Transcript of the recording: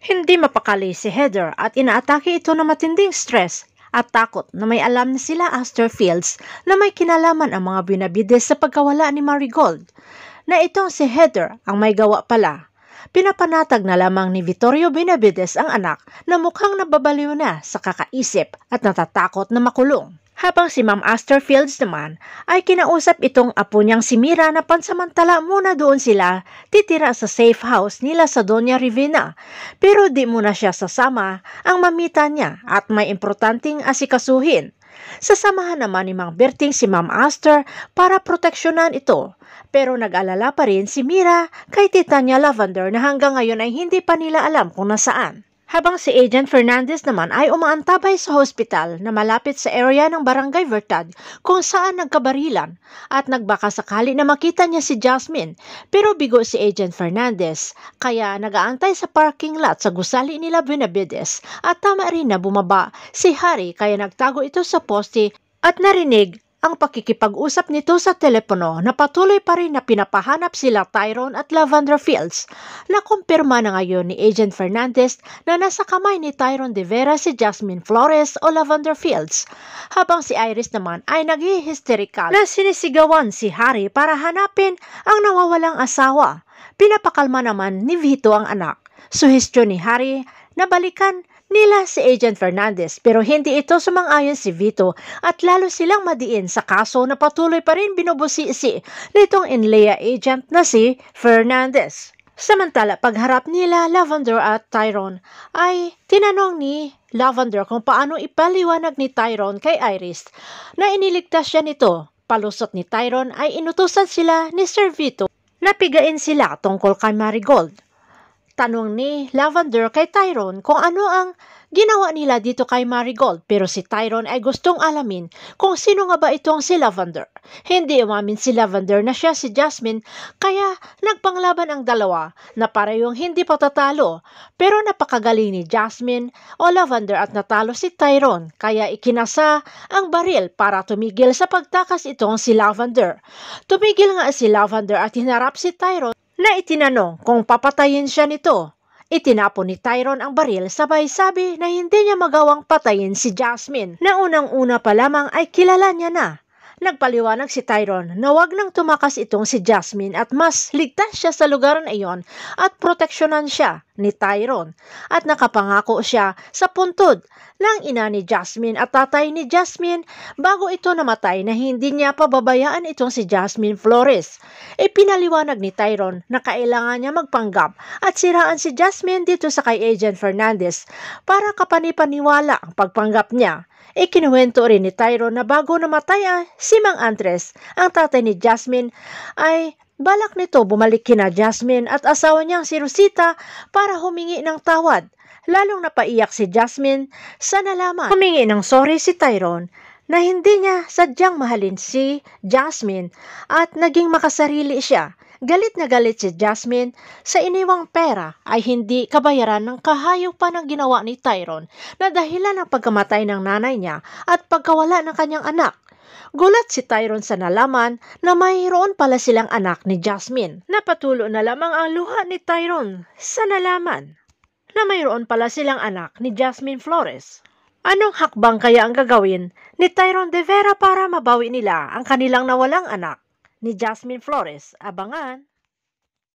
Hindi mapakali si Heather at inaatake ito ng matinding stress at takot na may alam na sila Aster Fields na may kinalaman ang mga binabides sa pagkawala ni Marigold na itong si Heather ang may gawa pala. Pinapanatag na lamang ni Vittorio Benavides ang anak na mukhang nababaliw na sa kakaisip at natatakot na makulong. Habang si Ma'am Aster Fields naman ay kinausap itong apo niyang si Mira na pansamantala muna doon sila titira sa safe house nila sa Doña Rivina. Pero di muna siya sasama ang mamita niya at may importanteng asikasuhin. Sasamahan naman ni Mang Berting si Ma'am Aster para proteksyonan ito. Pero nag-alala pa rin si Mira kay Titania Lavender na hanggang ngayon ay hindi pa nila alam kung nasaan. Habang si Agent Fernandez naman ay umaantabay sa hospital na malapit sa area ng Barangay Vertad kung saan nagkabarilan at nagbaka sakali na makita niya si Jasmine pero bigo si Agent Fernandez kaya nagaantay sa parking lot sa gusali nila Benavides at tama rin na bumaba si Harry kaya nagtago ito sa poste at narinig ang pakikipag-usap nito sa telepono na patuloy pa rin na pinapahanap sila Tyrone at Lavender Fields Nakumpirma na ngayon ni Agent Fernandez na nasa kamay ni Tyrone de Vera si Jasmine Flores o Lavender Fields habang si Iris naman ay naghihisterikal na sinisigawan si Harry para hanapin ang nawawalang asawa. Pinapakalma naman ni Vito ang anak. Suhestyon ni Harry na balikan nila si Agent Fernandez pero hindi ito sumang-ayon si Vito at lalo silang madiin sa kaso na patuloy pa rin binubusisi nitong Inlea agent na si Fernandez. Samantala, pagharap nila Lavender at Tyrone ay tinanong ni Lavender kung paano ipaliwanag ni Tyrone kay Iris na iniligtas siya nito. Palusot ni Tyrone ay inutusan sila ni Sir Vito na pigain sila tungkol kay Marigold. Tanong ni Lavender kay Tyrone kung ano ang ginawa nila dito kay Marigold pero si Tyrone ay gustong alamin kung sino nga ba itong si Lavender. Hindi umamin si Lavender na siya si Jasmine kaya nagpanglaban ang dalawa na parehong hindi patatalo pero napakagaling ni Jasmine o Lavender at natalo si Tyrone kaya ikinasa ang baril para tumigil sa pagtakas itong si Lavender. Tumigil nga si Lavender at hinarap si Tyrone na itinanong kung papatayin siya nito. Itinapon ni Tyron ang baril sabay sabi na hindi niya magawang patayin si Jasmine na unang-una pa lamang ay kilala niya na. Nagpaliwanag si Tyron na wag nang tumakas itong si Jasmine at mas ligtas siya sa lugar na iyon at proteksyonan siya ni Tyron at nakapangako siya sa puntod ng ina ni Jasmine at tatay ni Jasmine bago ito namatay na hindi niya pababayaan itong si Jasmine Flores. Ipinaliwanag ni Tyron na kailangan niya magpanggap at siraan si Jasmine dito sa kay Agent Fernandez para kapanipaniwala ang pagpanggap niya. Ikinuwento rin ni Tyron na bago namatay ah, si Mang Andres, ang tatay ni Jasmine ay Balak nito bumalik kina Jasmine at asawa niyang si Rosita para humingi ng tawad. Lalong napaiyak si Jasmine sa nalaman. Humingi ng sorry si Tyrone na hindi niya sadyang mahalin si Jasmine at naging makasarili siya. Galit na galit si Jasmine sa iniwang pera ay hindi kabayaran ng kahayupan ng ginawa ni Tyrone na dahilan ng pagkamatay ng nanay niya at pagkawala ng kanyang anak. Gulat si Tyron sa nalaman na mayroon pala silang anak ni Jasmine. Napatulo na lamang ang luha ni Tyron sa nalaman na mayroon pala silang anak ni Jasmine Flores. Anong hakbang kaya ang gagawin ni Tyron De Vera para mabawi nila ang kanilang nawalang anak ni Jasmine Flores? Abangan!